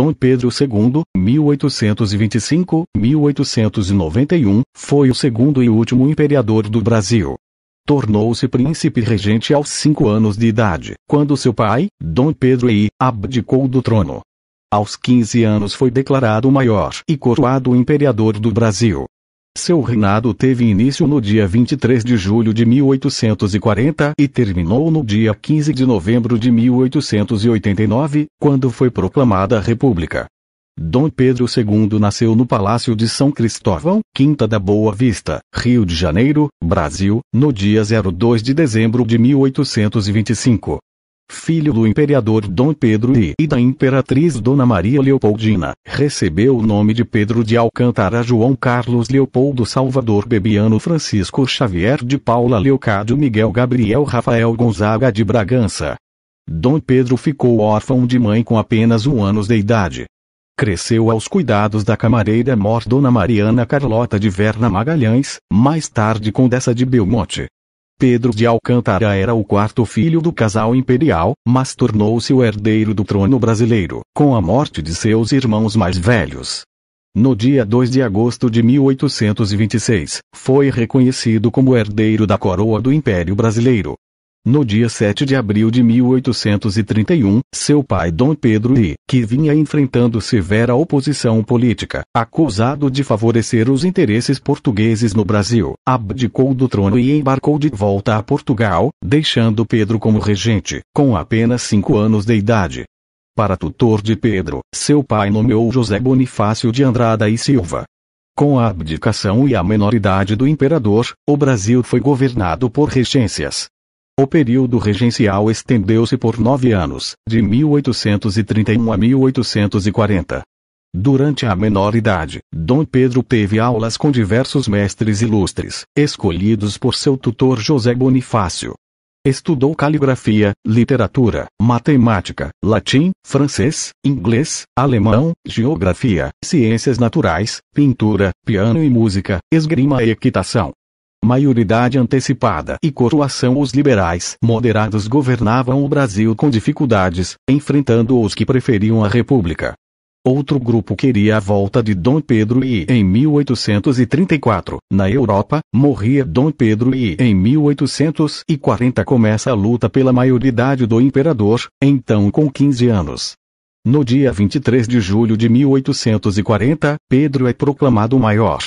Dom Pedro II, 1825-1891, foi o segundo e último imperador do Brasil. Tornou-se príncipe regente aos cinco anos de idade, quando seu pai, Dom Pedro I, abdicou do trono. Aos 15 anos foi declarado maior e coroado imperador do Brasil. Seu reinado teve início no dia 23 de julho de 1840 e terminou no dia 15 de novembro de 1889, quando foi proclamada a República. Dom Pedro II nasceu no Palácio de São Cristóvão, Quinta da Boa Vista, Rio de Janeiro, Brasil, no dia 02 de dezembro de 1825 filho do imperador Dom Pedro I e da imperatriz Dona Maria Leopoldina, recebeu o nome de Pedro de Alcântara João Carlos Leopoldo Salvador Bebiano Francisco Xavier de Paula Leocádio Miguel Gabriel Rafael Gonzaga de Bragança. Dom Pedro ficou órfão de mãe com apenas um anos de idade. Cresceu aos cuidados da camareira mor Dona Mariana Carlota de Verna Magalhães, mais tarde condessa de Belmonte. Pedro de Alcântara era o quarto filho do casal imperial, mas tornou-se o herdeiro do trono brasileiro, com a morte de seus irmãos mais velhos. No dia 2 de agosto de 1826, foi reconhecido como herdeiro da coroa do Império Brasileiro, no dia 7 de abril de 1831, seu pai Dom Pedro I, que vinha enfrentando severa oposição política, acusado de favorecer os interesses portugueses no Brasil, abdicou do trono e embarcou de volta a Portugal, deixando Pedro como regente, com apenas cinco anos de idade. Para tutor de Pedro, seu pai nomeou José Bonifácio de Andrada e Silva, com a abdicação e a menoridade do imperador, o Brasil foi governado por regências, o período regencial estendeu-se por nove anos, de 1831 a 1840. Durante a menor idade, Dom Pedro teve aulas com diversos mestres ilustres, escolhidos por seu tutor José Bonifácio. Estudou caligrafia, literatura, matemática, latim, francês, inglês, alemão, geografia, ciências naturais, pintura, piano e música, esgrima e equitação maioridade antecipada e coroação os liberais moderados governavam o Brasil com dificuldades, enfrentando os que preferiam a república. Outro grupo queria a volta de Dom Pedro e, em 1834, na Europa, morria Dom Pedro e, em 1840, começa a luta pela maioridade do imperador, então com 15 anos. No dia 23 de julho de 1840, Pedro é proclamado maior,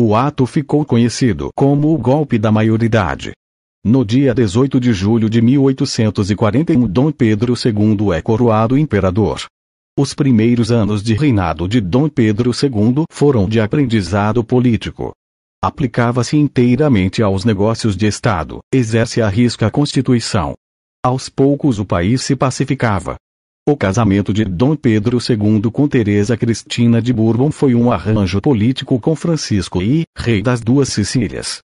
o ato ficou conhecido como o Golpe da Maioridade. No dia 18 de julho de 1841, Dom Pedro II é coroado imperador. Os primeiros anos de reinado de Dom Pedro II foram de aprendizado político. Aplicava-se inteiramente aos negócios de Estado, exerce a risca a Constituição. Aos poucos o país se pacificava, o casamento de Dom Pedro II com Teresa Cristina de Bourbon foi um arranjo político com Francisco I, rei das duas Sicílias.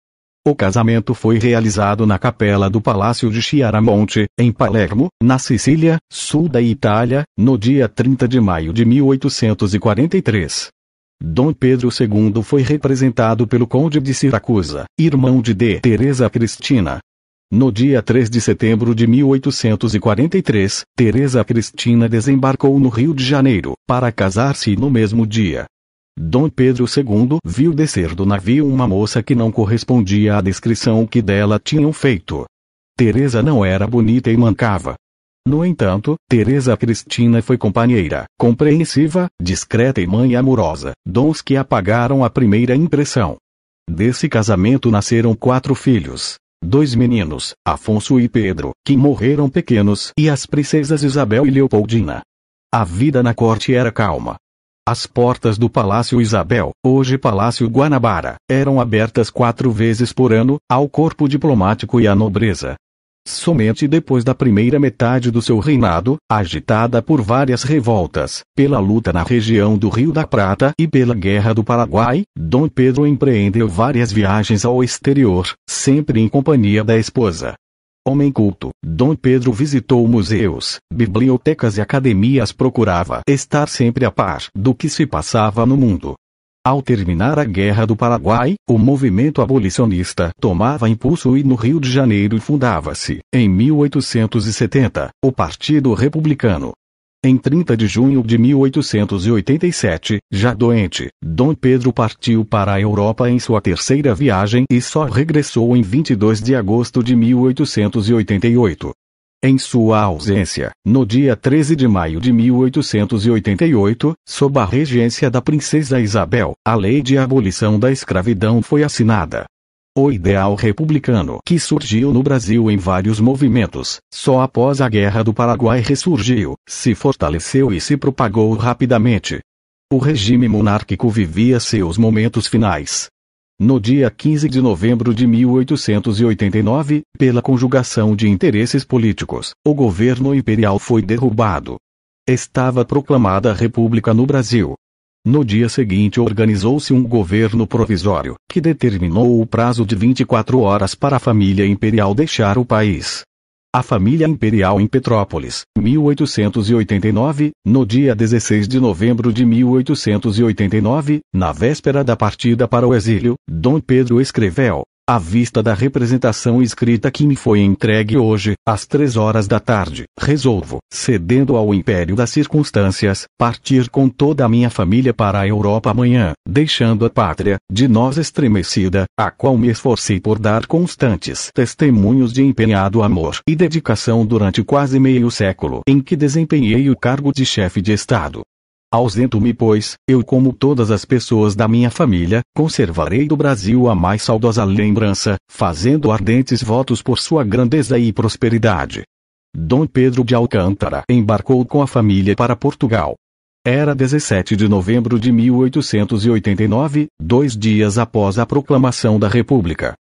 O casamento foi realizado na capela do Palácio de Chiaramonte, em Palermo, na Sicília, sul da Itália, no dia 30 de maio de 1843. Dom Pedro II foi representado pelo Conde de Siracusa, irmão de D. Teresa Cristina, no dia 3 de setembro de 1843, Teresa Cristina desembarcou no Rio de Janeiro, para casar-se no mesmo dia. Dom Pedro II viu descer do navio uma moça que não correspondia à descrição que dela tinham feito. Teresa não era bonita e mancava. No entanto, Teresa Cristina foi companheira, compreensiva, discreta e mãe amorosa, dons que apagaram a primeira impressão. Desse casamento nasceram quatro filhos, Dois meninos, Afonso e Pedro, que morreram pequenos, e as princesas Isabel e Leopoldina. A vida na corte era calma. As portas do Palácio Isabel, hoje Palácio Guanabara, eram abertas quatro vezes por ano, ao corpo diplomático e à nobreza, Somente depois da primeira metade do seu reinado, agitada por várias revoltas, pela luta na região do Rio da Prata e pela Guerra do Paraguai, Dom Pedro empreendeu várias viagens ao exterior, sempre em companhia da esposa. Homem culto, Dom Pedro visitou museus, bibliotecas e academias procurava estar sempre a par do que se passava no mundo. Ao terminar a Guerra do Paraguai, o movimento abolicionista tomava impulso e no Rio de Janeiro fundava-se, em 1870, o Partido Republicano. Em 30 de junho de 1887, já doente, Dom Pedro partiu para a Europa em sua terceira viagem e só regressou em 22 de agosto de 1888. Em sua ausência, no dia 13 de maio de 1888, sob a regência da princesa Isabel, a lei de abolição da escravidão foi assinada. O ideal republicano que surgiu no Brasil em vários movimentos, só após a Guerra do Paraguai ressurgiu, se fortaleceu e se propagou rapidamente. O regime monárquico vivia seus momentos finais, no dia 15 de novembro de 1889, pela conjugação de interesses políticos, o governo imperial foi derrubado. Estava proclamada a República no Brasil. No dia seguinte organizou-se um governo provisório, que determinou o prazo de 24 horas para a família imperial deixar o país. A família imperial em Petrópolis, 1889, no dia 16 de novembro de 1889, na véspera da partida para o exílio, Dom Pedro escreveu: à vista da representação escrita que me foi entregue hoje, às três horas da tarde, resolvo, cedendo ao império das circunstâncias, partir com toda a minha família para a Europa amanhã, deixando a pátria, de nós estremecida, a qual me esforcei por dar constantes testemunhos de empenhado amor e dedicação durante quase meio século em que desempenhei o cargo de chefe de Estado. Ausento-me, pois, eu, como todas as pessoas da minha família, conservarei do Brasil a mais saudosa lembrança, fazendo ardentes votos por sua grandeza e prosperidade. Dom Pedro de Alcântara embarcou com a família para Portugal. Era 17 de novembro de 1889, dois dias após a proclamação da República.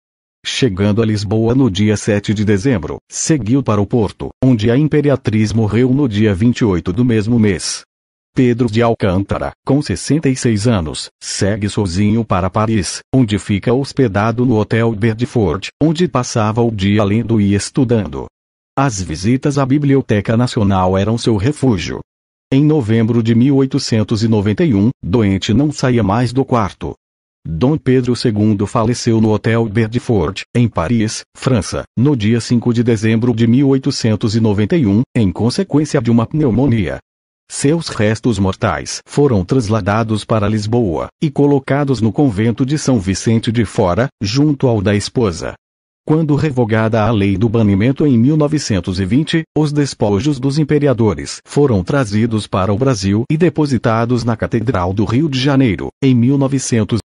Chegando a Lisboa no dia 7 de dezembro, seguiu para o Porto, onde a Imperatriz morreu no dia 28 do mesmo mês. Pedro de Alcântara, com 66 anos, segue sozinho para Paris, onde fica hospedado no Hotel Bedford, onde passava o dia lendo e estudando. As visitas à Biblioteca Nacional eram seu refúgio. Em novembro de 1891, doente não saía mais do quarto. Dom Pedro II faleceu no Hotel Bedford, em Paris, França, no dia 5 de dezembro de 1891, em consequência de uma pneumonia. Seus restos mortais foram trasladados para Lisboa e colocados no convento de São Vicente de Fora, junto ao da esposa. Quando revogada a lei do banimento em 1920, os despojos dos imperadores foram trazidos para o Brasil e depositados na Catedral do Rio de Janeiro, em 1900.